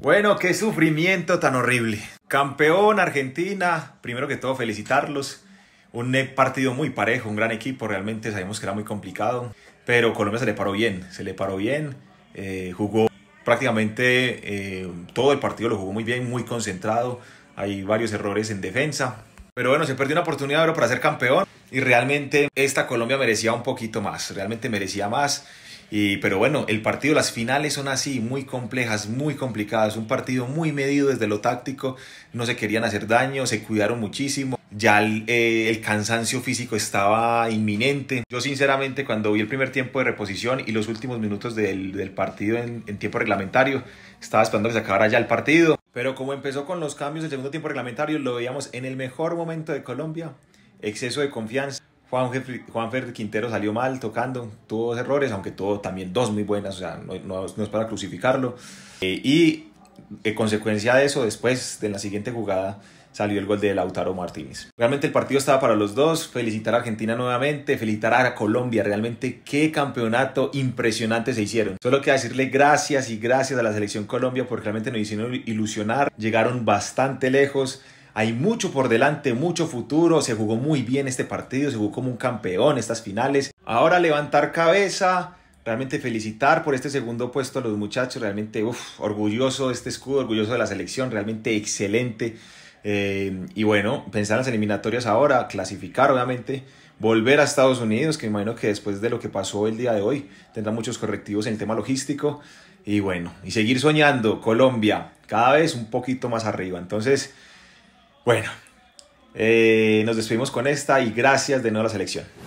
Bueno, qué sufrimiento tan horrible. Campeón Argentina, primero que todo felicitarlos. Un e- partido muy parejo, un gran equipo, realmente sabemos que era muy complicado, pero Colombia se le paró bien, se le paró bien, eh, jugó prácticamente eh, todo el partido, lo jugó muy bien, muy concentrado, hay varios errores en defensa, pero bueno, se perdió una oportunidad de para ser campeón y realmente esta Colombia merecía un poquito más, realmente merecía más. Y, pero bueno, el partido, las finales son así, muy complejas, muy complicadas, un partido muy medido desde lo táctico, no se querían hacer daño, se cuidaron muchísimo, ya el, eh, cansancio físico estaba inminente. Yo sinceramente cuando vi el primer tiempo de reposición y los últimos minutos del, partido en, tiempo reglamentario, estaba esperando que se acabara ya el partido. Pero como empezó con los cambios del segundo tiempo reglamentario, lo veíamos en el mejor momento de Colombia. Exceso de confianza. Juan, Juanfer Quintero salió mal tocando, tuvo dos errores, aunque tuvo también dos muy buenas, o sea, no, es para crucificarlo. Eh, y en consecuencia de eso, después de la siguiente jugada, salió el gol de Lautaro Martínez. Realmente el partido estaba para los dos. Felicitar a Argentina nuevamente, felicitar a Colombia. Realmente qué campeonato impresionante se hicieron. Solo que decirle gracias y gracias a la selección Colombia porque realmente nos hicieron ilusionar. Llegaron bastante lejos. Hay mucho por delante, mucho futuro. Se jugó muy bien este partido, se jugó como un campeón estas finales. Ahora levantar cabeza, realmente felicitar por este segundo puesto a los muchachos. Realmente orgulloso de este escudo, orgulloso de la selección, realmente excelente. Eh, y bueno, pensar en las eliminatorias ahora, clasificar obviamente, volver a Estados Unidos, que imagino que después de lo que pasó el día de hoy tendrá muchos correctivos en el tema logístico. Y bueno, y seguir soñando, Colombia, cada vez un poquito más arriba. Entonces, bueno, eh, nos despedimos con esta y gracias de nuevo a la selección.